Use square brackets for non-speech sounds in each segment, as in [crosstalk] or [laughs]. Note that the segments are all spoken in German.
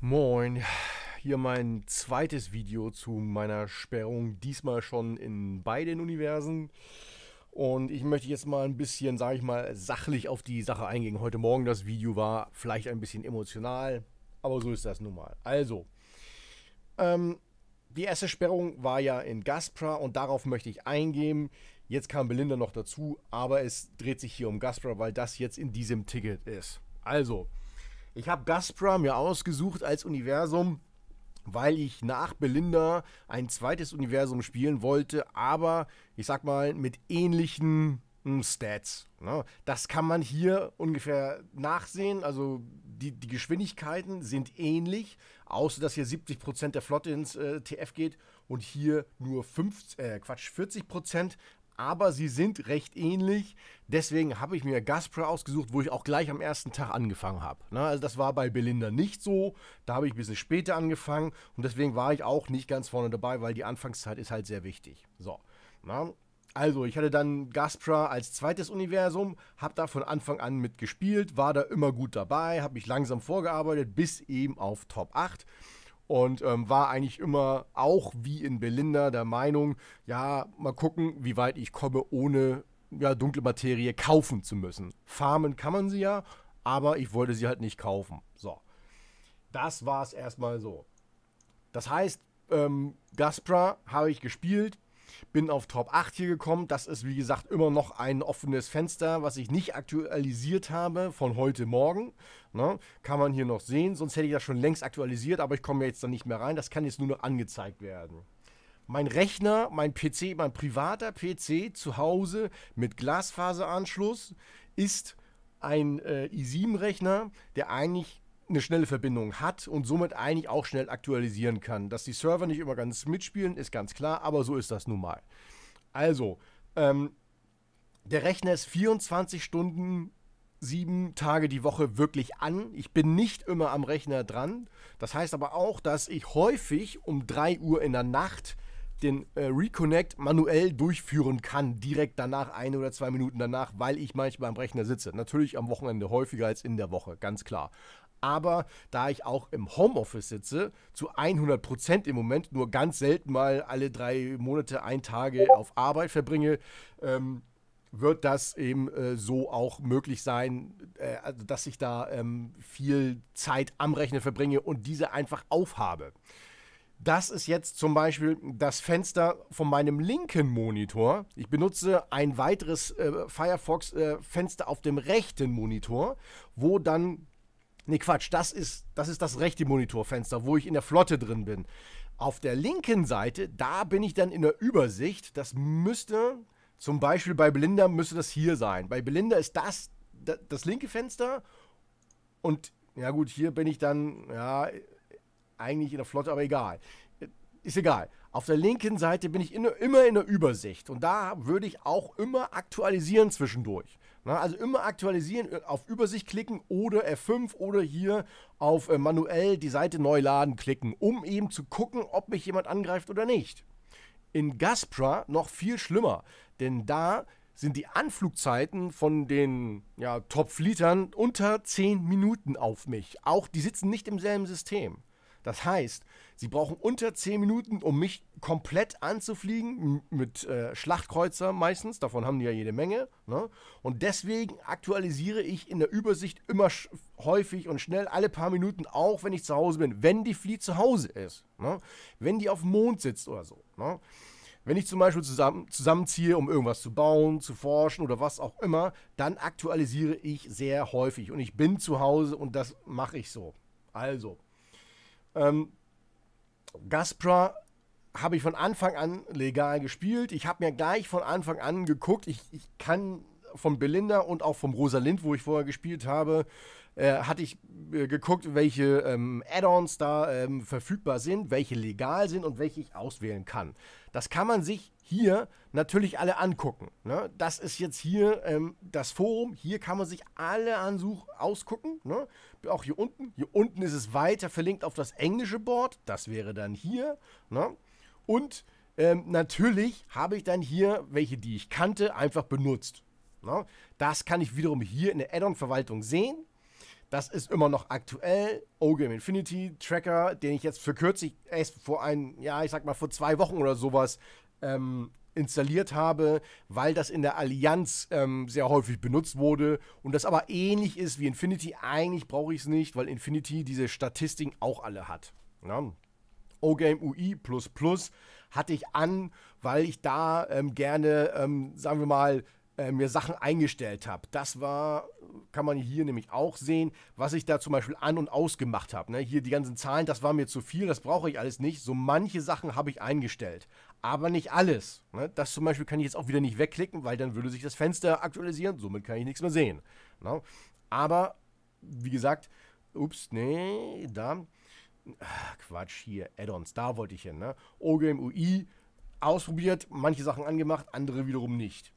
Moin, hier mein zweites Video zu meiner Sperrung, diesmal schon in beiden Universen. Und ich möchte jetzt mal ein bisschen, sage ich mal, sachlich auf die Sache eingehen. Heute Morgen das Video war vielleicht ein bisschen emotional, aber so ist das nun mal. Also, ähm, die erste Sperrung war ja in Gaspra und darauf möchte ich eingehen. Jetzt kam Belinda noch dazu, aber es dreht sich hier um Gaspra, weil das jetzt in diesem Ticket ist. Also, ich habe Gazprom ja ausgesucht als Universum, weil ich nach Belinda ein zweites Universum spielen wollte, aber ich sag mal mit ähnlichen hm, Stats. Ne? Das kann man hier ungefähr nachsehen. Also die, die Geschwindigkeiten sind ähnlich, außer dass hier 70% der Flotte ins äh, TF geht und hier nur 50, äh, Quatsch, 40% aber sie sind recht ähnlich. Deswegen habe ich mir Gaspra ausgesucht, wo ich auch gleich am ersten Tag angefangen habe. Ne? Also das war bei Belinda nicht so. Da habe ich ein bisschen später angefangen und deswegen war ich auch nicht ganz vorne dabei, weil die Anfangszeit ist halt sehr wichtig. So. Na? Also, ich hatte dann Gaspra als zweites Universum, habe da von Anfang an mitgespielt, war da immer gut dabei, habe mich langsam vorgearbeitet bis eben auf Top 8 und ähm, war eigentlich immer auch wie in Belinda der Meinung, ja, mal gucken, wie weit ich komme, ohne ja, dunkle Materie kaufen zu müssen. Farmen kann man sie ja, aber ich wollte sie halt nicht kaufen. So. Das war es erstmal so. Das heißt, ähm, Gaspra habe ich gespielt, bin auf Top 8 hier gekommen. Das ist, wie gesagt, immer noch ein offenes Fenster, was ich nicht aktualisiert habe von heute Morgen. Ne? Kann man hier noch sehen. Sonst hätte ich das schon längst aktualisiert, aber ich komme jetzt da nicht mehr rein. Das kann jetzt nur noch angezeigt werden mein Rechner, mein PC, mein privater PC zu Hause mit Glasfaseranschluss ist ein äh, i7-Rechner, der eigentlich eine schnelle Verbindung hat und somit eigentlich auch schnell aktualisieren kann. Dass die Server nicht immer ganz mitspielen, ist ganz klar, aber so ist das nun mal. Also, ähm, der Rechner ist 24 Stunden, sieben Tage die Woche wirklich an. Ich bin nicht immer am Rechner dran. Das heißt aber auch, dass ich häufig um 3 Uhr in der Nacht den äh, Reconnect manuell durchführen kann, direkt danach, ein oder zwei Minuten danach, weil ich manchmal am Rechner sitze. Natürlich am Wochenende häufiger als in der Woche, ganz klar. Aber da ich auch im Homeoffice sitze, zu 100 Prozent im Moment, nur ganz selten mal alle drei Monate, ein Tage auf Arbeit verbringe, ähm, wird das eben äh, so auch möglich sein, äh, also dass ich da ähm, viel Zeit am Rechner verbringe und diese einfach aufhabe. Das ist jetzt zum Beispiel das Fenster von meinem linken Monitor. Ich benutze ein weiteres äh, Firefox-Fenster äh, auf dem rechten Monitor, wo dann Nee, Quatsch, das ist, das ist das rechte Monitorfenster, wo ich in der Flotte drin bin. Auf der linken Seite, da bin ich dann in der Übersicht. Das müsste, zum Beispiel bei Belinda, müsste das hier sein. Bei Belinda ist das das, linke Fenster und ja gut, hier bin ich dann, ja, eigentlich in der Flotte, aber egal. Ist egal. Auf der linken Seite bin ich in, immer in der Übersicht und da würde ich auch immer aktualisieren zwischendurch. Na, ne? also immer aktualisieren, äh, auf Übersicht klicken oder F5 oder hier auf äh, manuell die Seite neu laden klicken, um eben zu gucken, ob mich jemand angreift oder nicht. In Gaspra noch viel schlimmer, denn da sind die Anflugzeiten von den ja, Top-Flietern unter 10 Minuten auf mich. Auch die sitzen nicht im selben System. Das heißt, sie brauchen unter 10 Minuten, um mich komplett anzufliegen, mit äh, Schlachtkreuzern meistens, davon haben die ja jede Menge. Ne? Und deswegen aktualisiere ich in der Übersicht immer häufig und schnell alle paar Minuten, auch wenn ich zu Hause bin, wenn die Flieh zu Hause ist. Ne? Wenn die auf dem Mond sitzt oder so. Ne? Wenn ich zum Beispiel zusammen, zusammenziehe, um irgendwas zu bauen, zu forschen oder was auch immer, dann aktualisiere ich sehr häufig und ich bin zu Hause und das mache ich so. Also, ähm, Gazprom habe ich von Anfang an legal gespielt. Ich habe mir gleich von Anfang an geguckt. Ich, ich kann vom Belinda und auch vom Rosalind, wo ich vorher gespielt habe, äh, hatte ich äh, geguckt, welche ähm, Add-ons da ähm, verfügbar sind, welche legal sind und welche ich auswählen kann. Das kann man sich hier natürlich alle angucken. Ne? Das ist jetzt hier ähm, das Forum. Hier kann man sich alle Ansuch ausgucken. Ne? Auch hier unten. Hier unten ist es weiter verlinkt auf das englische Board. Das wäre dann hier. Ne? Und ähm, natürlich habe ich dann hier welche, die ich kannte, einfach benutzt. Ne? Das kann ich wiederum hier in der Add-on-Verwaltung sehen. Das ist immer noch aktuell. OGame Infinity Tracker, den ich jetzt für kürzlich, erst vor ein, ja, ich sag mal vor zwei Wochen oder sowas ähm, installiert habe, weil das in der Allianz ähm, sehr häufig benutzt wurde und das aber ähnlich ist wie Infinity. Eigentlich brauche ich es nicht, weil Infinity diese Statistiken auch alle hat. Ja. OGame UI hatte ich an, weil ich da ähm, gerne, ähm, sagen wir mal, äh, mir Sachen eingestellt habe. Das war, kann man hier nämlich auch sehen, was ich da zum Beispiel an und ausgemacht habe. Ne? Hier die ganzen Zahlen, das war mir zu viel, das brauche ich alles nicht. So manche Sachen habe ich eingestellt aber nicht alles. Ne? Das zum Beispiel kann ich jetzt auch wieder nicht wegklicken, weil dann würde sich das Fenster aktualisieren, somit kann ich nichts mehr sehen. Ne? Aber, wie gesagt, ups, nee, da, ah, Quatsch, hier, Add-ons, da wollte ich hin. Ne? OGame UI, ausprobiert, manche Sachen angemacht, andere wiederum nicht.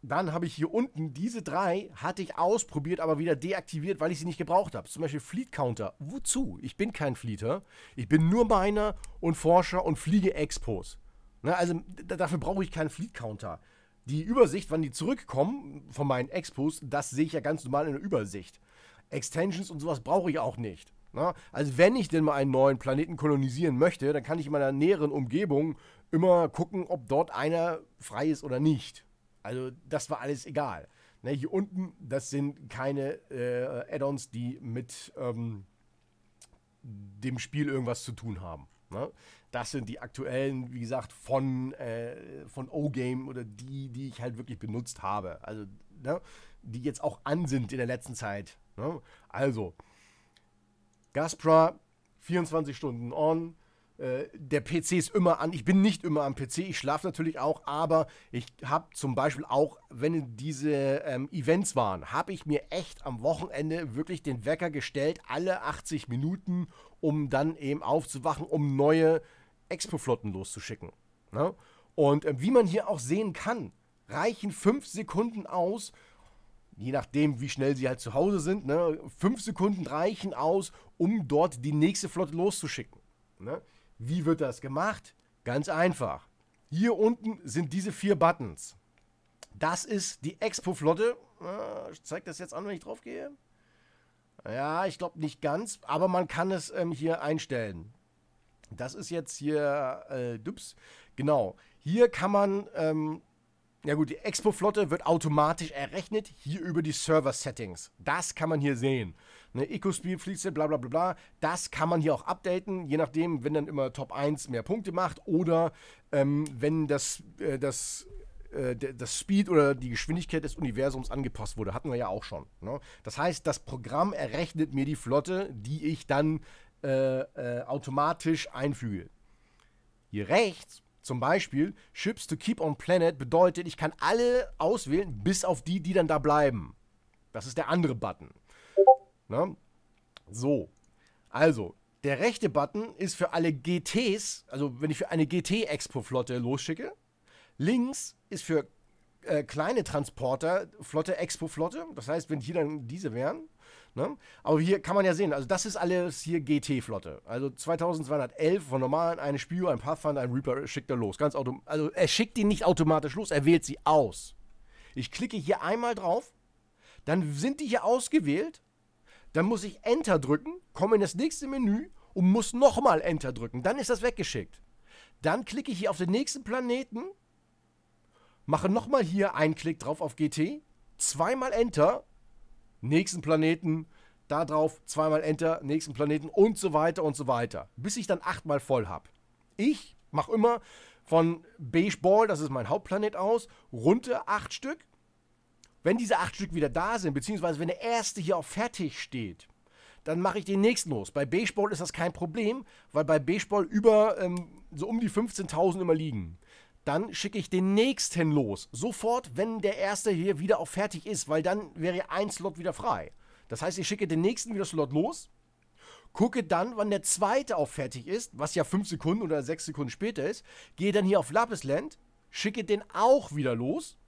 Dann habe ich hier unten diese drei, hatte ich ausprobiert, aber wieder deaktiviert, weil ich sie nicht gebraucht habe. Zum Beispiel Fleet Counter. Wozu? Ich bin kein Fleeter. Ich bin nur Miner und Forscher und fliege Expos. Ne, also dafür brauche ich keinen Fleet Counter. Die Übersicht, wann die zurückkommen von meinen Expos, das sehe ich ja ganz normal in der Übersicht. Extensions und sowas brauche ich auch nicht. Ne? Also wenn ich denn mal einen neuen Planeten kolonisieren möchte, dann kann ich in meiner näheren Umgebung immer gucken, ob dort einer frei ist oder nicht. Also das war alles egal. Ne, hier unten, das sind keine äh, Add-ons, die mit ähm, dem Spiel irgendwas zu tun haben. Ne? das sind die aktuellen, wie gesagt, von, äh, von O-Game oder die, die ich halt wirklich benutzt habe. Also, ne, die jetzt auch an sind in der letzten Zeit. Ne? Also, Gaspra, 24 Stunden on. Äh, der PC ist immer an. Ich bin nicht immer am PC. Ich schlafe natürlich auch, aber ich habe zum Beispiel auch, wenn diese ähm, Events waren, habe ich mir echt am Wochenende wirklich den Wecker gestellt, alle 80 Minuten, um dann eben aufzuwachen, um neue Expo-Flotten loszuschicken. Ne? Und äh, wie man hier auch sehen kann, reichen fünf Sekunden aus, je nachdem, wie schnell sie halt zu Hause sind, ne, fünf Sekunden reichen aus, um dort die nächste Flotte loszuschicken. Ne? Wie wird das gemacht? Ganz einfach. Hier unten sind diese vier Buttons. Das ist die Expo-Flotte. Ah, ich zeige das jetzt an, wenn ich drauf gehe. Ja, ich glaube nicht ganz, aber man kann es ähm, hier einstellen. Das ist jetzt hier, äh, dups, genau. Hier kann man, ähm, ja gut, die Expo-Flotte wird automatisch errechnet, hier über die Server-Settings. Das kann man hier sehen. Ne, Eco-Speed, Fleetset, bla bla bla bla, das kann man hier auch updaten, je nachdem, wenn dann immer Top 1 mehr Punkte macht oder ähm, wenn das, äh, das äh, das Speed oder die Geschwindigkeit des Universums angepasst wurde. Hatten wir ja auch schon. Ne? Das heißt, das Programm errechnet mir die Flotte, die ich dann äh, äh, automatisch einfüge. Hier rechts zum Beispiel, Ships to Keep on Planet bedeutet, ich kann alle auswählen, bis auf die, die dann da bleiben. Das ist der andere Button. Na? Ne? So. Also, der rechte Button ist für alle GTs, also wenn ich für eine GT-Expo-Flotte losschicke. Links ist für äh, kleine Transporter Flotte, Expo-Flotte. Das heißt, wenn hier dann diese wären. Ne? Aber hier kann man ja sehen, also das ist alles hier GT-Flotte. Also 2211 von normalen, eine Spio, ein Pathfinder, ein Reaper äh, schickt er los. Ganz also er schickt ihn nicht automatisch los, er wählt sie aus. Ich klicke hier einmal drauf, dann sind die hier ausgewählt, dann muss ich Enter drücken, komme in das nächste Menü und muss nochmal Enter drücken. Dann ist das weggeschickt. Dann klicke ich hier auf den nächsten Planeten, mache nochmal hier einen Klick drauf auf GT, zweimal Enter nächsten Planeten, da drauf, zweimal Enter, nächsten Planeten und so weiter und so weiter. Bis ich dann achtmal voll habe. Ich mache immer von Beige Ball, das ist mein Hauptplanet aus, runter acht Stück. Wenn diese acht Stück wieder da sind, beziehungsweise wenn der erste hier auch fertig steht, dann mache ich den nächsten los. Bei Baseball ist das kein Problem, weil bei Baseball über ähm, so um die 15.000 immer liegen dann schicke ich den nächsten los. Sofort, wenn der erste hier wieder auf fertig ist, weil dann wäre ein Slot wieder frei. Das heißt, ich schicke den nächsten wieder Slot los, gucke dann, wann der zweite auch fertig ist, was ja fünf Sekunden oder sechs Sekunden später ist, gehe dann hier auf Lapisland, schicke den auch wieder los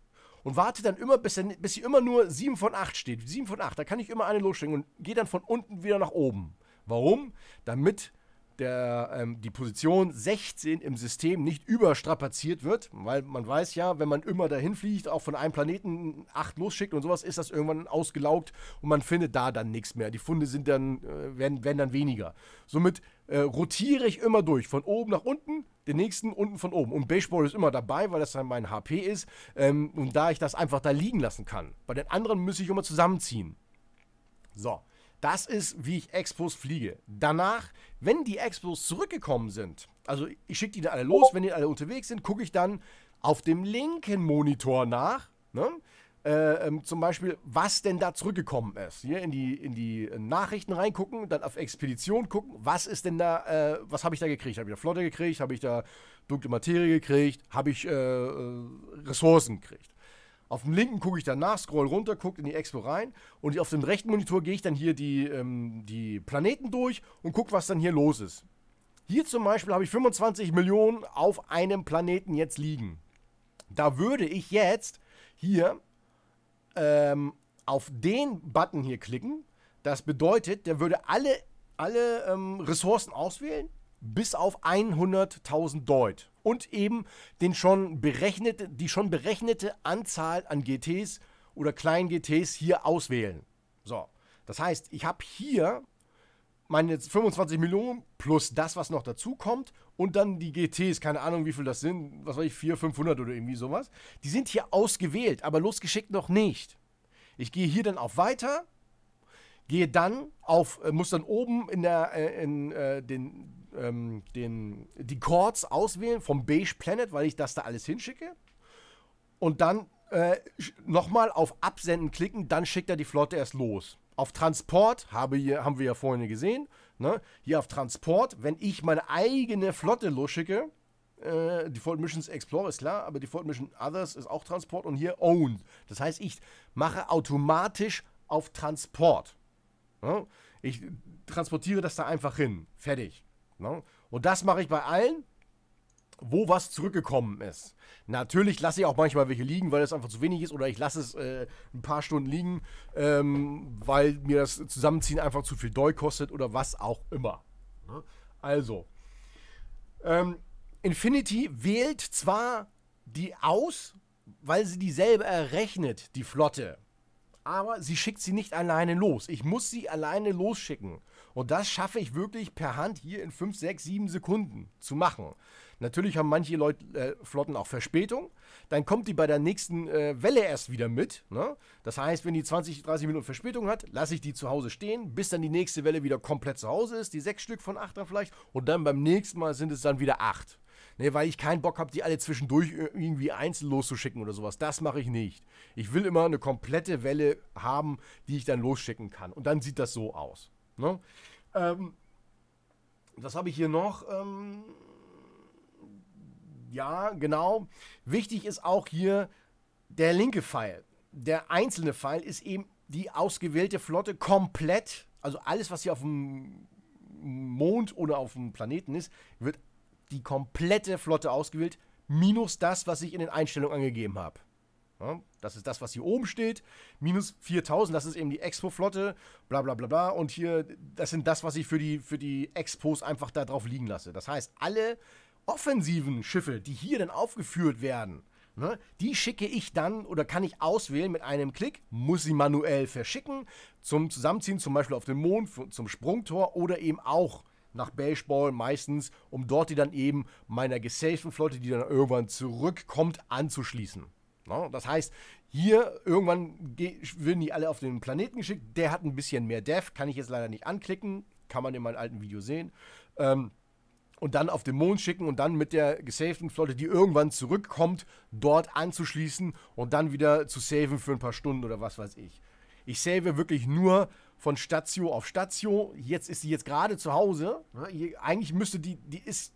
und warte dann immer, bis, dann, bis hier immer nur 7 von 8 steht. 7 von 8, da kann ich immer eine losschicken und gehe dann von unten wieder nach oben. Warum? Damit der, ähm, die Position 16 im System nicht überstrapaziert wird, weil man weiß ja, wenn man immer dahin fliegt, auch von einem Planeten 8 losschickt und sowas, ist das irgendwann ausgelaugt und man findet da dann nichts mehr. Die Funde sind dann, äh, werden, werden dann weniger. Somit äh, rotiere ich immer durch, von oben nach unten, den nächsten unten von oben. Und Baseball ist immer dabei, weil das dann mein HP ist ähm, und da ich das einfach da liegen lassen kann. Bei den anderen müsste ich immer zusammenziehen. So. Das ist, wie ich Expos fliege. Danach, wenn die Expos zurückgekommen sind, also ich schicke die dann alle los, wenn die alle unterwegs sind, gucke ich dann auf dem linken Monitor nach, ne? äh, ähm, zum Beispiel, was denn da zurückgekommen ist. Hier in die, in die Nachrichten reingucken, dann auf Expedition gucken, was ist denn da, äh, was habe ich da gekriegt? Habe ich da Flotte gekriegt? Habe ich da dunkle Materie gekriegt? Habe ich äh, äh Ressourcen gekriegt? Auf dem linken gucke ich danach, scroll runter, gucke in die Expo rein und auf dem rechten Monitor gehe ich dann hier die, ähm, die Planeten durch und gucke, was dann hier los ist. Hier zum Beispiel habe ich 25 Millionen auf einem Planeten jetzt liegen. Da würde ich jetzt hier ähm, auf den Button hier klicken. Das bedeutet, der würde alle, alle ähm, Ressourcen auswählen bis auf 100.000 Deut und eben den schon berechnete, die schon berechnete Anzahl an GTs oder kleinen GTs hier auswählen. So, das heißt, ich habe hier meine 25 Millionen plus das, was noch dazu kommt und dann die GTs, keine Ahnung, wie viel das sind, was weiß ich, 400, 500 oder irgendwie sowas. Die sind hier ausgewählt, aber losgeschickt noch nicht. Ich gehe hier dann auf Weiter, gehe dann auf, äh, muss dann oben in, der, äh, in, in äh, den ähm, den, die Chords auswählen vom Beige Planet, weil ich das da alles hinschicke. Und dann äh, nochmal auf Absenden klicken, dann schickt er die Flotte erst los. Auf Transport habe hier, haben wir ja vorhin gesehen. Ne? Hier auf Transport, wenn ich meine eigene Flotte losschicke, äh, Default Missions Explorer ist klar, aber Default Mission Others ist auch Transport und hier Own. Das heißt, ich mache automatisch auf Transport. Ne? Ich transportiere das da einfach hin. Fertig. Ne? Und das mache ich bei allen, wo was zurückgekommen ist. Natürlich lasse ich auch manchmal welche liegen, weil es einfach zu wenig ist, oder ich lasse es äh, ein paar Stunden liegen, ähm, weil mir das Zusammenziehen einfach zu viel Deu kostet oder was auch immer. Ne? Also, ähm, Infinity wählt zwar die aus, weil sie die selber errechnet, die Flotte. Aber sie schickt sie nicht alleine los. Ich muss sie alleine losschicken. Und das schaffe ich wirklich per Hand hier in 5, 6, 7 Sekunden zu machen. Natürlich haben manche Leute, äh, Flotten auch Verspätung. Dann kommt die bei der nächsten äh, Welle erst wieder mit. Ne? Das heißt, wenn die 20, 30 Minuten Verspätung hat, lasse ich die zu Hause stehen, bis dann die nächste Welle wieder komplett zu Hause ist. Die sechs Stück von acht dann vielleicht. Und dann beim nächsten Mal sind es dann wieder acht. Ne, weil ich keinen Bock habe, die alle zwischendurch äh, irgendwie einzeln loszuschicken oder sowas. Das mache ich nicht. Ich will immer eine komplette Welle haben, die ich dann losschicken kann. Und dann sieht das so aus. Ne? Ähm, was habe ich hier noch? Ähm, ja, genau. Wichtig ist auch hier der linke Pfeil. Der einzelne Pfeil ist eben die ausgewählte Flotte komplett. Also alles, was hier auf dem Mond oder auf dem Planeten ist, wird die komplette Flotte ausgewählt, minus das, was ich in den Einstellungen angegeben habe. Ne? das ist das, was hier oben steht. Minus 4000, das ist eben die Expo-Flotte, bla bla bla bla. Und hier, das sind das, was ich für die, für die Expos einfach da drauf liegen lasse. Das heißt, alle offensiven Schiffe, die hier dann aufgeführt werden, ne, die schicke ich dann oder kann ich auswählen mit einem Klick, muss sie manuell verschicken, zum Zusammenziehen, zum Beispiel auf den Mond, zum Sprungtor oder eben auch nach Baseball meistens, um dort die dann eben meiner gesaften Flotte, die dann irgendwann zurückkommt, anzuschließen. Ne? Das heißt, hier irgendwann werden die alle auf den Planeten geschickt. Der hat ein bisschen mehr Dev, kann ich jetzt leider nicht anklicken, kann man in meinem alten Video sehen. Ähm, und dann auf den Mond schicken und dann mit der gesavten Flotte, die irgendwann zurückkommt, dort anzuschließen und dann wieder zu saven für ein paar Stunden oder was weiß ich. Ich save wirklich nur von Statio auf Statio. Jetzt ist sie jetzt gerade zu Hause. Ne? Eigentlich müsste die, die ist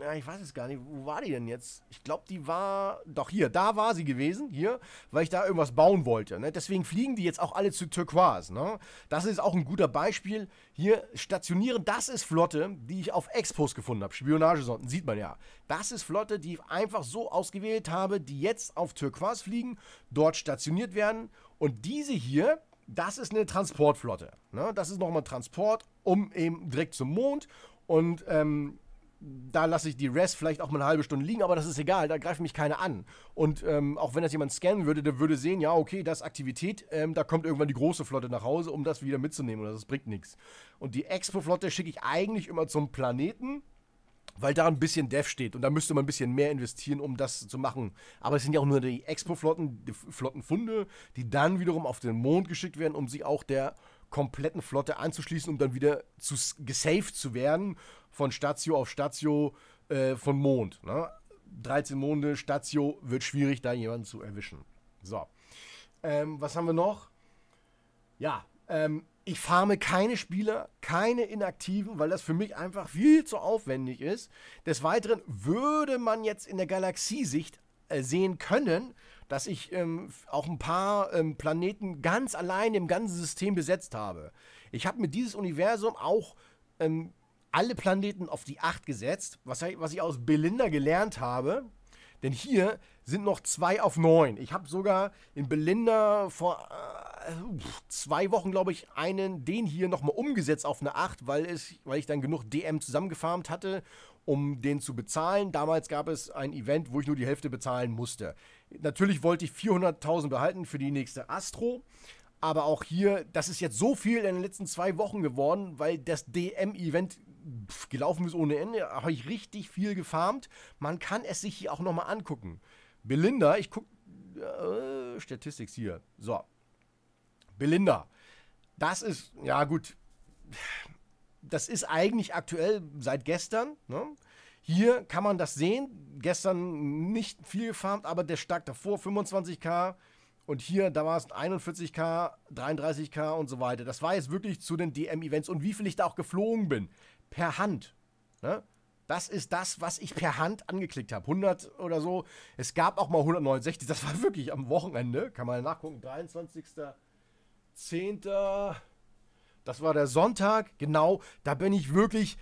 ja, ich weiß es gar nicht. Wo war die denn jetzt? Ich glaube, die war. Doch hier, da war sie gewesen, hier, weil ich da irgendwas bauen wollte. Ne? Deswegen fliegen die jetzt auch alle zu Turquoise. Ne? Das ist auch ein guter Beispiel. Hier stationieren, das ist Flotte, die ich auf Expos gefunden habe. Spionagesonden, sieht man ja. Das ist Flotte, die ich einfach so ausgewählt habe, die jetzt auf Turquoise fliegen, dort stationiert werden. Und diese hier, das ist eine Transportflotte. Ne? Das ist nochmal Transport, um eben direkt zum Mond. Und ähm, da lasse ich die Rest vielleicht auch mal eine halbe Stunde liegen, aber das ist egal, da greift mich keiner an. Und ähm, auch wenn das jemand scannen würde, der würde sehen, ja, okay, das ist Aktivität, ähm, da kommt irgendwann die große Flotte nach Hause, um das wieder mitzunehmen und das bringt nichts. Und die Expo-Flotte schicke ich eigentlich immer zum Planeten, weil da ein bisschen Dev steht und da müsste man ein bisschen mehr investieren, um das zu machen. Aber es sind ja auch nur die Expo-Flotten, die Flottenfunde, die dann wiederum auf den Mond geschickt werden, um sich auch der kompletten Flotte anzuschließen, um dann wieder zu, gesaved zu werden von Statio auf Statio äh, von Mond. Ne? 13 Monde, Statio, wird schwierig, da jemanden zu erwischen. So. Ähm, was haben wir noch? Ja, ähm, ich farme keine Spieler, keine Inaktiven, weil das für mich einfach viel zu aufwendig ist. Des Weiteren würde man jetzt in der Galaxiesicht äh, sehen können, dass ich ähm, auch ein paar ähm, Planeten ganz allein im ganzen System besetzt habe. Ich habe mit dieses Universum auch ähm, alle Planeten auf die 8 gesetzt, was, was ich aus Belinda gelernt habe. Denn hier sind noch zwei auf neun. Ich habe sogar in Belinda vor äh, zwei Wochen, glaube ich, einen, den hier nochmal umgesetzt auf eine 8, weil, es, weil ich dann genug DM zusammengefarmt hatte, um den zu bezahlen. Damals gab es ein Event, wo ich nur die Hälfte bezahlen musste. Natürlich wollte ich 400.000 behalten für die nächste Astro. Aber auch hier, das ist jetzt so viel in den letzten zwei Wochen geworden, weil das DM-Event gelaufen ist ohne Ende. Da Habe ich richtig viel gefarmt. Man kann es sich hier auch nochmal angucken. Belinda, ich gucke. Äh, Statistics hier. So. Belinda. Das ist, ja gut. Das ist eigentlich aktuell seit gestern. Ne? Hier kann man das sehen. Gestern nicht viel gefarmt, aber der stark davor 25k. Und hier, da war es 41k, 33k und so weiter. Das war jetzt wirklich zu den DM-Events und wie viel ich da auch geflogen bin. Per Hand. Ne? Das ist das, was ich per Hand angeklickt habe. 100 oder so. Es gab auch mal 169. Das war wirklich am Wochenende. Kann man nachgucken. 23.10. Das war der Sonntag. Genau. Da bin ich wirklich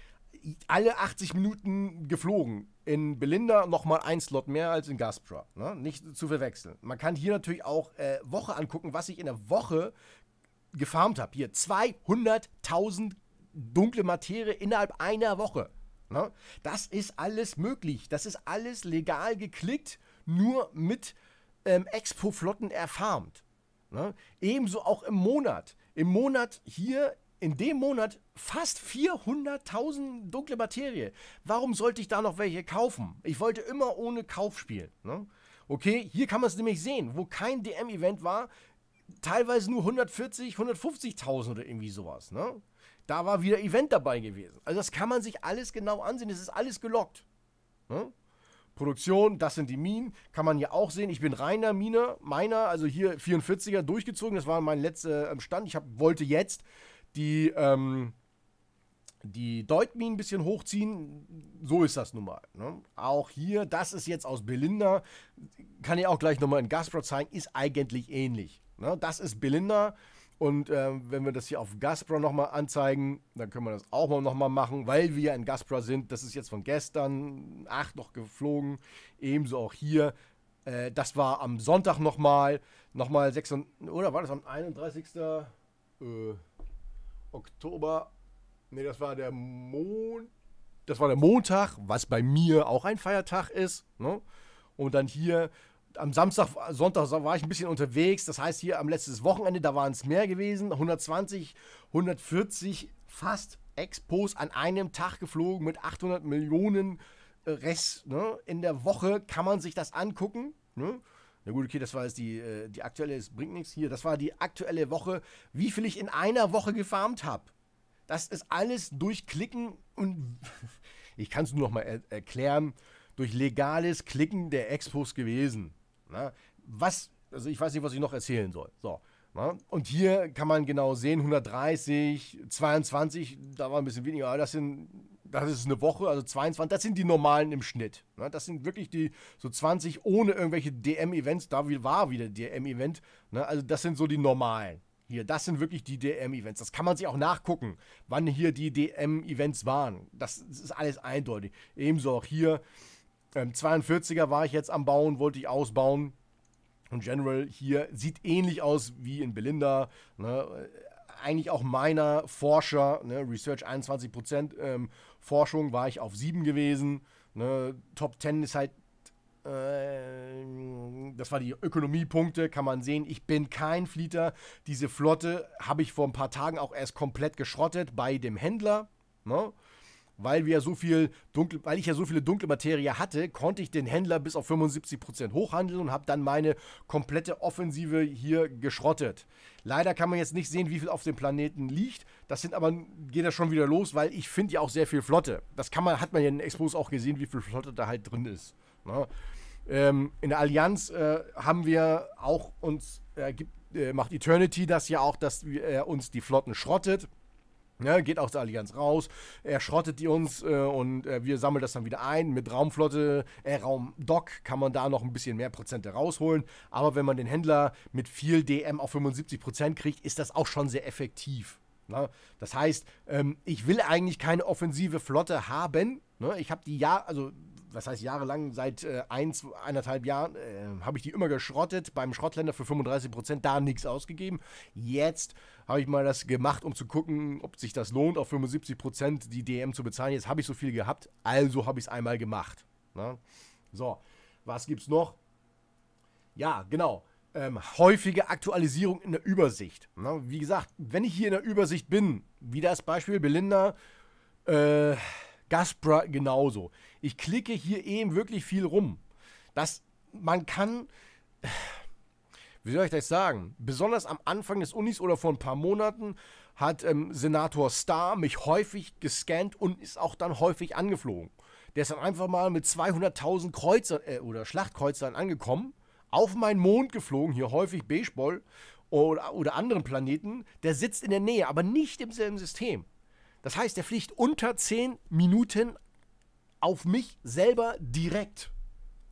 alle 80 Minuten geflogen. In Belinda nochmal ein Slot mehr als in Gaspra. Ne? Nicht zu verwechseln. Man kann hier natürlich auch äh, Woche angucken, was ich in der Woche gefarmt habe. Hier 200.000 dunkle Materie innerhalb einer Woche. Ne? Das ist alles möglich. Das ist alles legal geklickt, nur mit ähm, Expo-Flotten erfarmt. Ne? Ebenso auch im Monat. Im Monat hier in dem Monat fast 400.000 dunkle Materie. Warum sollte ich da noch welche kaufen? Ich wollte immer ohne Kauf spielen. Ne? Okay, hier kann man es nämlich sehen, wo kein DM-Event war, teilweise nur 140, 150.000 oder irgendwie sowas. Ne? Da war wieder Event dabei gewesen. Also das kann man sich alles genau ansehen. Es ist alles gelockt. Ne? Produktion, das sind die Minen, kann man hier auch sehen. Ich bin reiner Miner, meiner, also hier 44er durchgezogen. Das war mein letzter ähm, Stand. Ich hab, wollte jetzt die, ähm, die Deutmin ein bisschen hochziehen. So ist das nun mal. Ne? Auch hier, das ist jetzt aus Belinda, kann ich auch gleich nochmal in Gasprot zeigen, ist eigentlich ähnlich. Ne? Das ist Belinda. Und äh, wenn wir das hier auf Gazprom nochmal anzeigen, dann können wir das auch mal nochmal machen, weil wir in Gazprom sind. Das ist jetzt von gestern, acht noch geflogen, ebenso auch hier. Äh, das war am Sonntag nochmal, nochmal 6, oder war das am 31. Äh, Oktober. Nee, das war der Mond. Das war der Montag, was bei mir auch ein Feiertag ist. Ne? Und dann hier am Samstag, Sonntag war ich ein bisschen unterwegs. Das heißt, hier am letzten Wochenende, da waren es mehr gewesen. 120, 140 fast Expos an einem Tag geflogen mit 800 Millionen äh, Rest. Ne? In der Woche kann man sich das angucken. Ne? Na gut, okay, das war jetzt die, äh, die aktuelle, es bringt nichts hier. Das war die aktuelle Woche, wie viel ich in einer Woche gefarmt habe. Das ist alles durch Klicken und [laughs] ich kann es nur noch mal er erklären, durch legales Klicken der Expos gewesen. Na, ne? was, also ich weiß nicht, was ich noch erzählen soll. So. Na, ne? und hier kann man genau sehen, 130, 22, da war ein bisschen weniger, aber das sind das ist eine Woche, also 22, das sind die normalen im Schnitt. Ne? Das sind wirklich die so 20 ohne irgendwelche DM-Events. Da war wieder DM-Event. Ne? Also das sind so die normalen. Hier, das sind wirklich die DM-Events. Das kann man sich auch nachgucken, wann hier die DM-Events waren. Das, ist alles eindeutig. Ebenso auch hier. 42er ähm, war ich jetzt am Bauen, wollte ich ausbauen. Und General hier sieht ähnlich aus wie in Belinda. Ne? Äh, eigentlich auch meiner Forscher, ne? Research 21%, ähm, Forschung war ich auf 7 gewesen. Ne? Top 10 ist halt, äh, das war die Ökonomiepunkte, kann man sehen. Ich bin kein Flieter. Diese Flotte habe ich vor ein paar Tagen auch erst komplett geschrottet bei dem Händler. Ne? weil wir so viel dunkle, weil ich ja so viele dunkle Materie hatte, konnte ich den Händler bis auf 75% hochhandeln und habe dann meine komplette Offensive hier geschrottet. Leider kann man jetzt nicht sehen, wie viel auf dem Planeten liegt. Das sind aber, geht das schon wieder los, weil ich finde ja auch sehr viel Flotte. Das kann man, hat man ja in den Expos auch gesehen, wie viel Flotte da halt drin ist. Ne? Ähm, in der Allianz äh, haben wir auch uns, äh, gibt, äh, macht Eternity das ja auch, dass wir, äh, uns die Flotten schrottet ja, ne, geht aus der Allianz raus, er schrottet die uns äh, und äh, wir sammeln das dann wieder ein. Mit Raumflotte, äh, Raumdock kann man da noch ein bisschen mehr Prozente rausholen. Aber wenn man den Händler mit viel DM auf 75 Prozent kriegt, ist das auch schon sehr effektiv. Ne? Das heißt, ähm, ich will eigentlich keine offensive Flotte haben. Ne? Ich habe die ja, also was heißt jahrelang, seit äh, ein, eineinhalb Jahren äh, habe ich die immer geschrottet, beim Schrottländer für 35 Prozent, da nichts ausgegeben. Jetzt habe ich mal das gemacht, um zu gucken, ob sich das lohnt, auf 75 Prozent die DM zu bezahlen. Jetzt habe ich so viel gehabt, also habe ich es einmal gemacht. Na? Ne? So, was gibt's noch? Ja, genau. Ähm, häufige Aktualisierung in der Übersicht. Na, ne? wie gesagt, wenn ich hier in der Übersicht bin, wie das Beispiel Belinda, äh, Gaspra genauso. Ich klicke hier eben wirklich viel rum. Das, man kann, [sighs] wie soll ich das sagen, besonders am Anfang des Unis oder vor ein paar Monaten hat ähm, Senator Starr mich häufig gescannt und ist auch dann häufig angeflogen. Der ist dann einfach mal mit 200.000 Kreuzern äh, oder Schlachtkreuzern angekommen, auf meinen Mond geflogen, hier häufig Baseball oder, oder anderen Planeten. Der sitzt in der Nähe, aber nicht im selben System. Das heißt, er fliegt unter 10 Minuten auf mich selber direkt.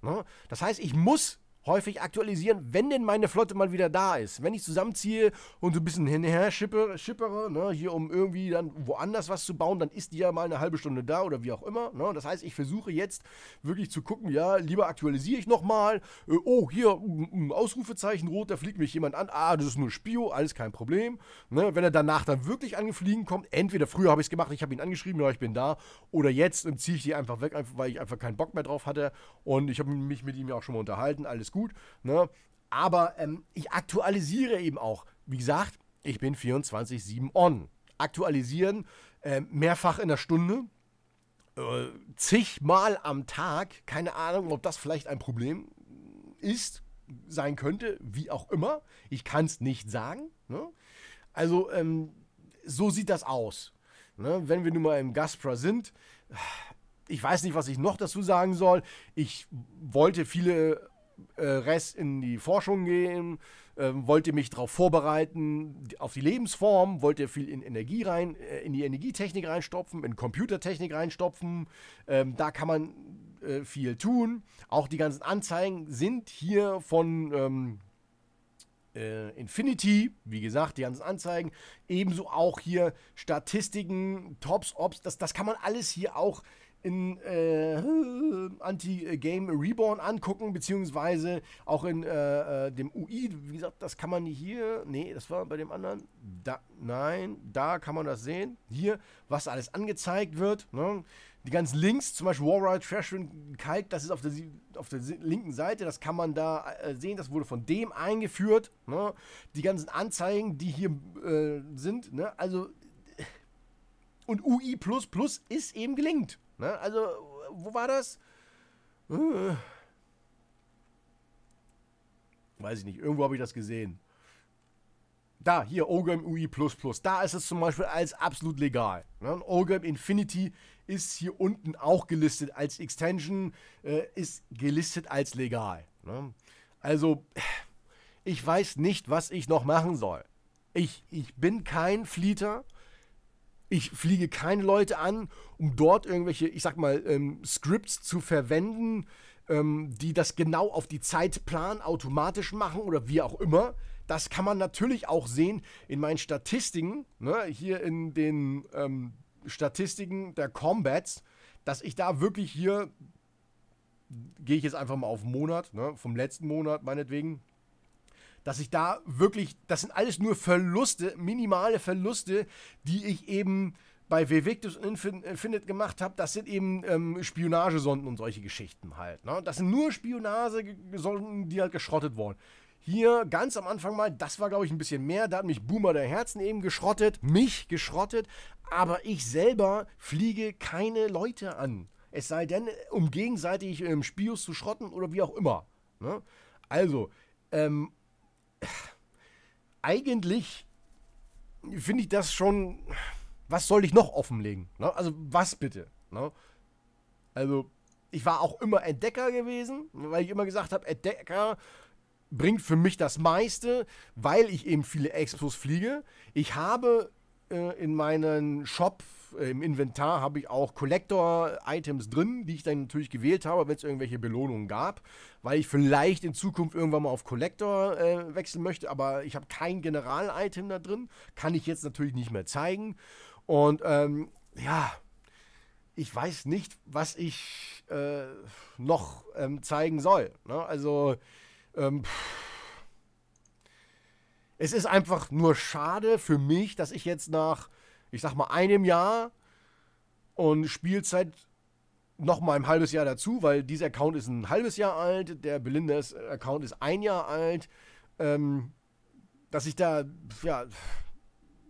Ne? Das heißt, ich muss häufig aktualisieren, wenn denn meine Flotte mal wieder da ist. Wenn ich zusammenziehe und so ein bisschen hinher schippere, schippere ne, hier um irgendwie dann woanders was zu bauen, dann ist die ja mal eine halbe Stunde da oder wie auch immer. Ne? Das heißt, ich versuche jetzt wirklich zu gucken, ja, lieber aktualisiere ich nochmal. Äh, oh, hier, um, Ausrufezeichen rot, da fliegt mich jemand an. Ah, das ist nur Spio, alles kein Problem. Ne? Wenn er danach dann wirklich angefliegen kommt, entweder früher habe ich es gemacht, ich habe ihn angeschrieben, ja, ich bin da. Oder jetzt ziehe ich die einfach weg, weil ich einfach keinen Bock mehr drauf hatte. Und ich habe mich mit ihm ja auch schon mal unterhalten, alles gut. Ne? Aber ähm, ich aktualisiere eben auch. Wie gesagt, ich bin 24-7 on. Aktualisieren äh, mehrfach in der Stunde, äh, zigmal am Tag. Keine Ahnung, ob das vielleicht ein Problem ist, sein könnte, wie auch immer. Ich kann es nicht sagen. Ne? Also, ähm, so sieht das aus. Ne? Wenn wir nun mal im Gaspra sind, ich weiß nicht, was ich noch dazu sagen soll. Ich wollte viele äh, Rest in die Forschung gehen, ähm, wollt ihr mich darauf vorbereiten, auf die Lebensform, Wollt ihr viel in Energie rein, äh, in die Energietechnik reinstopfen, in Computertechnik reinstopfen. Ähm, da kann man äh, viel tun. Auch die ganzen Anzeigen sind hier von ähm, äh, Infinity, wie gesagt, die ganzen Anzeigen, ebenso auch hier Statistiken, Tops, Ops, das, das kann man alles hier auch in äh, Anti-Game Reborn angucken, beziehungsweise auch in äh, äh dem UI. Wie gesagt, das kann man hier. Nee, das war bei dem anderen. Da, nein, da kann man das sehen. Hier, was alles angezeigt wird. Ne? Die ganzen Links, zum Beispiel Warrior, Trash und Kalk, das ist auf der, auf der, linken Seite, das kann man da äh, sehen, das wurde von dem eingeführt. Ne? Die ganzen Anzeigen, die hier äh, sind, ne? also und UI ist eben gelingt. Ne? Also, wo war das? Äh. Weiß ich nicht. Irgendwo habe ich das gesehen. Da, hier, OGAM UI++. Da ist es zum Beispiel als absolut legal. Ne? Infinity ist hier unten auch gelistet als Extension, äh, ist gelistet als legal. Ne? Also, ich weiß nicht, was ich noch machen soll. Ich, ich bin kein Fleeter. Ich fliege keine Leute an, um dort irgendwelche, ich sag mal, ähm, Scripts zu verwenden, ähm, die das genau auf die Zeitplan automatisch machen oder wie auch immer. Das kann man natürlich auch sehen in meinen Statistiken, ne, hier in den ähm, Statistiken der Combats, dass ich da wirklich hier, gehe ich jetzt einfach mal auf Monat, ne, vom letzten Monat meinetwegen, dass ich da wirklich, das sind alles nur Verluste, minimale Verluste, die ich eben bei Vevictus und Infinite gemacht habe, das sind eben ähm, Spionagesonden und solche Geschichten halt. Ne? Das sind nur Spionagesonden, die halt geschrottet wurden. Hier ganz am Anfang mal, das war glaube ich ein bisschen mehr, da hat mich Boomer der Herzen eben geschrottet, mich geschrottet, aber ich selber fliege keine Leute an. Es sei denn, um gegenseitig ähm, Spios zu schrotten oder wie auch immer. Ne? Also, ähm, eigentlich finde ich das schon. Was soll ich noch offenlegen? Ne? Also, was bitte? Ne? Also, ich war auch immer Entdecker gewesen, weil ich immer gesagt habe, Entdecker bringt für mich das meiste, weil ich eben viele Expos fliege. Ich habe äh, in meinen Shop im Inventar habe ich auch Collector-Items drin, die ich dann natürlich gewählt habe, wenn es irgendwelche Belohnungen gab, weil ich vielleicht in Zukunft irgendwann mal auf Collector äh, wechseln möchte, aber ich habe kein General-Item da drin, kann ich jetzt natürlich nicht mehr zeigen. Und ähm, ja, ich weiß nicht, was ich äh, noch ähm, zeigen soll. Ne? Also, ähm, es ist einfach nur schade für mich, dass ich jetzt nach ich sag mal, einem Jahr und Spielzeit noch mal ein halbes Jahr dazu, weil dieser Account ist ein halbes Jahr alt, der Belindas Account ist ein Jahr alt, ähm, dass ich da ja,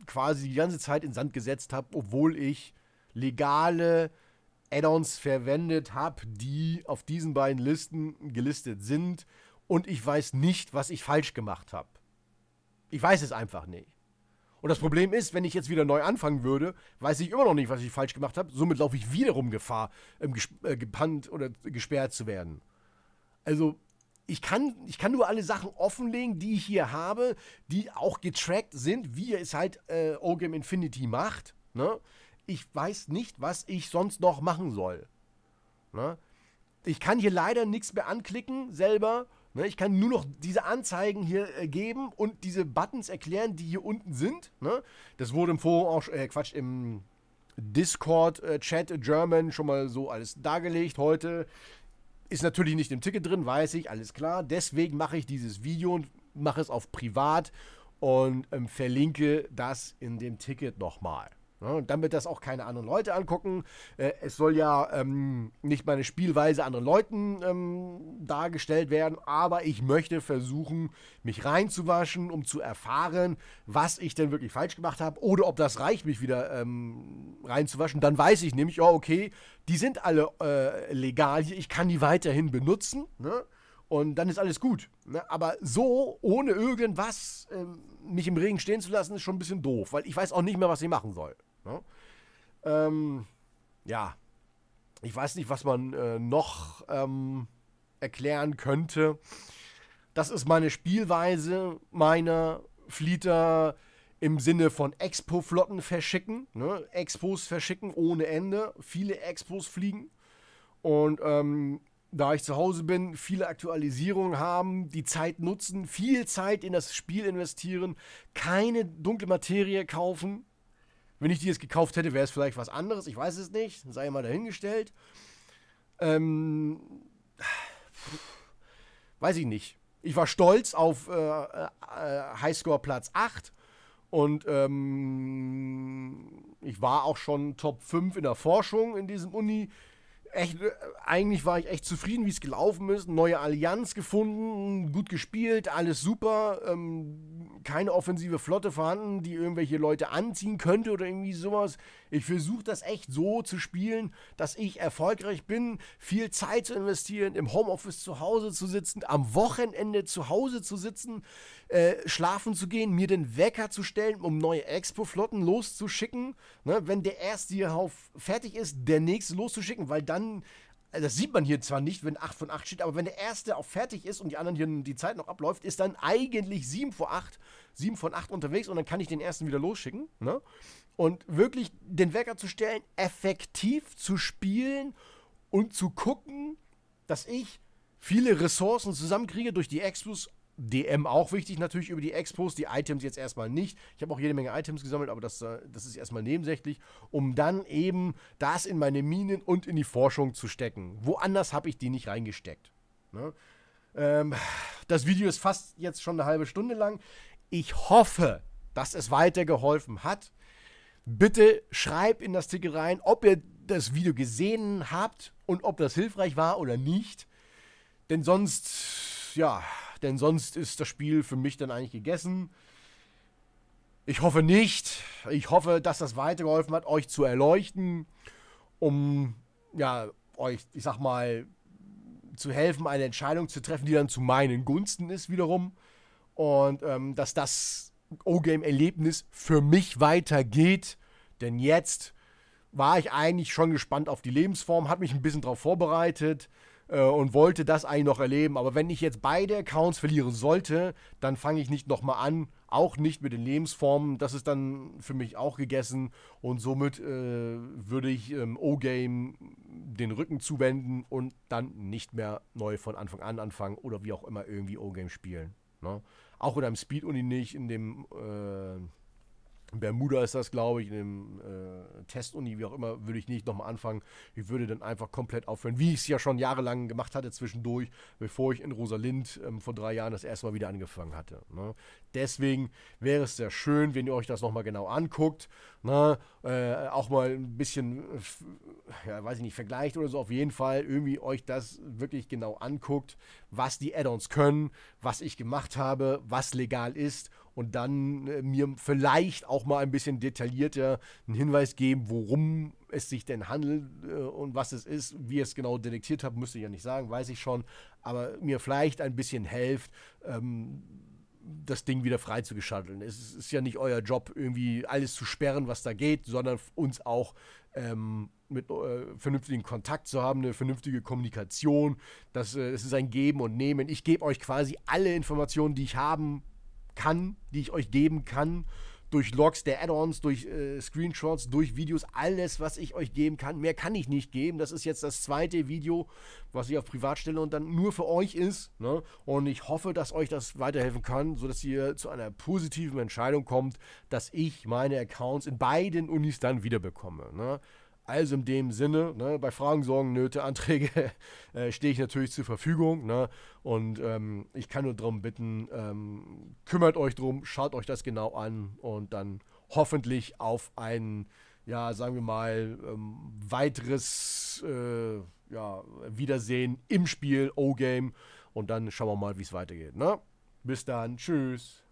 quasi die ganze Zeit in Sand gesetzt habe, obwohl ich legale Add-ons verwendet habe, die auf diesen beiden Listen gelistet sind und ich weiß nicht, was ich falsch gemacht habe. Ich weiß es einfach nicht. Und das Problem ist, wenn ich jetzt wieder neu anfangen würde, weiß ich immer noch nicht, was ich falsch gemacht habe. Somit laufe ich wiederum Gefahr, ähm, äh, gepannt oder gesperrt zu werden. Also, ich kann, ich kann nur alle Sachen offenlegen, die ich hier habe, die auch getrackt sind, wie es halt äh, OGame Infinity macht. Ne? Ich weiß nicht, was ich sonst noch machen soll. Ne? Ich kann hier leider nichts mehr anklicken selber Ne, ich kann nur noch diese Anzeigen hier äh, geben und diese Buttons erklären, die hier unten sind. Ne? Das wurde im Forum auch, äh, Quatsch, im Discord-Chat äh, German schon mal so alles dargelegt heute. Ist natürlich nicht im Ticket drin, weiß ich, alles klar. Deswegen mache ich dieses Video und mache es auf privat und ähm, verlinke das in dem Ticket nochmal. Ne? Damit das auch keine anderen Leute angucken. Äh, es soll ja ähm, nicht meine Spielweise anderen Leuten ähm, dargestellt werden, aber ich möchte versuchen, mich reinzuwaschen, um zu erfahren, was ich denn wirklich falsch gemacht habe oder ob das reicht, mich wieder ähm, reinzuwaschen. Dann weiß ich nämlich, oh, okay, die sind alle äh, legal hier, ich kann die weiterhin benutzen. Ne? Und dann ist alles gut. Ne? Aber so, ohne irgendwas ähm, mich im Regen stehen zu lassen, ist schon ein bisschen doof, weil ich weiß auch nicht mehr, was ich machen soll. Ne? Ähm, ja, ich weiß nicht, was man äh, noch ähm, erklären könnte. Das ist meine Spielweise, meiner Flieter im Sinne von Expo-Flotten verschicken, ne? Expos verschicken ohne Ende, viele Expos fliegen. Und ähm, da ich zu Hause bin, viele Aktualisierungen haben, die Zeit nutzen, viel Zeit in das Spiel investieren, keine dunkle Materie kaufen, wenn ich die jetzt gekauft hätte, wäre es vielleicht was anderes. Ich weiß es nicht. Sei mal dahingestellt. Ähm, weiß ich nicht. Ich war stolz auf äh, äh, Highscore Platz 8 und ähm, ich war auch schon Top 5 in der Forschung in diesem Uni echt, äh, eigentlich war ich echt zufrieden, wie es gelaufen ist. Neue Allianz gefunden, gut gespielt, alles super. Ähm, keine offensive Flotte vorhanden, die irgendwelche Leute anziehen könnte oder irgendwie sowas. Ich versuche das echt so zu spielen, dass ich erfolgreich bin, viel Zeit zu investieren, im Homeoffice zu Hause zu sitzen, am Wochenende zu Hause zu sitzen, äh, schlafen zu gehen, mir den Wecker zu stellen, um neue Expo-Flotten loszuschicken. Ne? Wenn der erste hierauf fertig ist, der nächste loszuschicken, weil dann äh, das sieht man hier zwar nicht, wenn 8 von 8 steht, aber wenn der erste auch fertig ist und die anderen hier die Zeit noch abläuft, ist dann eigentlich 7 vor 8, 7 von 8 unterwegs und dann kann ich den ersten wieder losschicken. Ne? Und wirklich den Wecker zu stellen, effektiv zu spielen und zu gucken, dass ich viele Ressourcen zusammenkriege durch die Expos DM auch wichtig, natürlich über die Expos, die Items jetzt erstmal nicht. Ich habe auch jede Menge Items gesammelt, aber das, äh, das ist erstmal nebensächlich, um dann eben das in meine Minen und in die Forschung zu stecken. Woanders habe ich die nicht reingesteckt. Ne? Ähm, das Video ist fast jetzt schon eine halbe Stunde lang. Ich hoffe, dass es weitergeholfen hat. Bitte schreibt in das Ticket rein, ob ihr das Video gesehen habt und ob das hilfreich war oder nicht. Denn sonst, ja, denn sonst ist das Spiel für mich dann eigentlich gegessen. Ich hoffe nicht. Ich hoffe, dass das weitergeholfen hat, euch zu erleuchten, um ja, euch, ich sag mal, zu helfen, eine Entscheidung zu treffen, die dann zu meinen Gunsten ist wiederum. Und ähm, dass das O-Game-Erlebnis für mich weitergeht. Denn jetzt war ich eigentlich schon gespannt auf die Lebensform, hat mich ein bisschen darauf vorbereitet äh, und wollte das eigentlich noch erleben. Aber wenn ich jetzt beide Accounts verlieren sollte, dann fange ich nicht nochmal an, auch nicht mit den Lebensformen. Das ist dann für mich auch gegessen und somit äh, würde ich ähm, O-Game den Rücken zuwenden und dann nicht mehr neu von Anfang an anfangen oder wie auch immer irgendwie O-Game spielen. Ne? Auch in einem Speed-Uni nicht, in dem... Äh, in Bermuda ist das, glaube ich, in dem äh, Testuni, wie auch immer, würde ich nicht nochmal anfangen. Ich würde dann einfach komplett aufhören, wie ich es ja schon jahrelang gemacht hatte zwischendurch, bevor ich in Rosalind ähm, vor drei Jahren das erste Mal wieder angefangen hatte. Ne? Deswegen wäre es sehr schön, wenn ihr euch das nochmal genau anguckt. Ne? Äh, auch mal ein bisschen, äh, ja, weiß ich nicht, vergleicht oder so. Auf jeden Fall irgendwie euch das wirklich genau anguckt, was die Add-ons können, was ich gemacht habe, was legal ist und dann äh, mir vielleicht auch mal ein bisschen detaillierter einen Hinweis geben, worum es sich denn handelt äh, und was es ist. Wie ihr es genau detektiert habt, müsste ich ja nicht sagen, weiß ich schon. Aber mir vielleicht ein bisschen helft, ähm, das Ding wieder freizugeschalten. Es ist ja nicht euer Job, irgendwie alles zu sperren, was da geht, sondern uns auch ähm, mit äh, vernünftigen Kontakt zu haben, eine vernünftige Kommunikation. Das, äh, das ist ein Geben und Nehmen. Ich gebe euch quasi alle Informationen, die ich haben kann, die ich euch geben kann. Durch Logs der Add-ons, durch äh, Screenshots, durch Videos, alles, was ich euch geben kann. Mehr kann ich nicht geben. Das ist jetzt das zweite Video, was ich auf Privat stelle und dann nur für euch ist. Ne? Und ich hoffe, dass euch das weiterhelfen kann, sodass ihr zu einer positiven Entscheidung kommt, dass ich meine Accounts in beiden Unis dann wiederbekomme. Ne? Also in dem Sinne, ne, bei Fragen, Sorgen, Nöte, Anträge [laughs] äh, stehe ich natürlich zur Verfügung. Ne? Und ähm, ich kann nur darum bitten, ähm, kümmert euch drum, schaut euch das genau an und dann hoffentlich auf ein, ja, sagen wir mal, ähm, weiteres äh, ja, Wiedersehen im Spiel O-Game. Und dann schauen wir mal, wie es weitergeht. Ne? Bis dann, tschüss.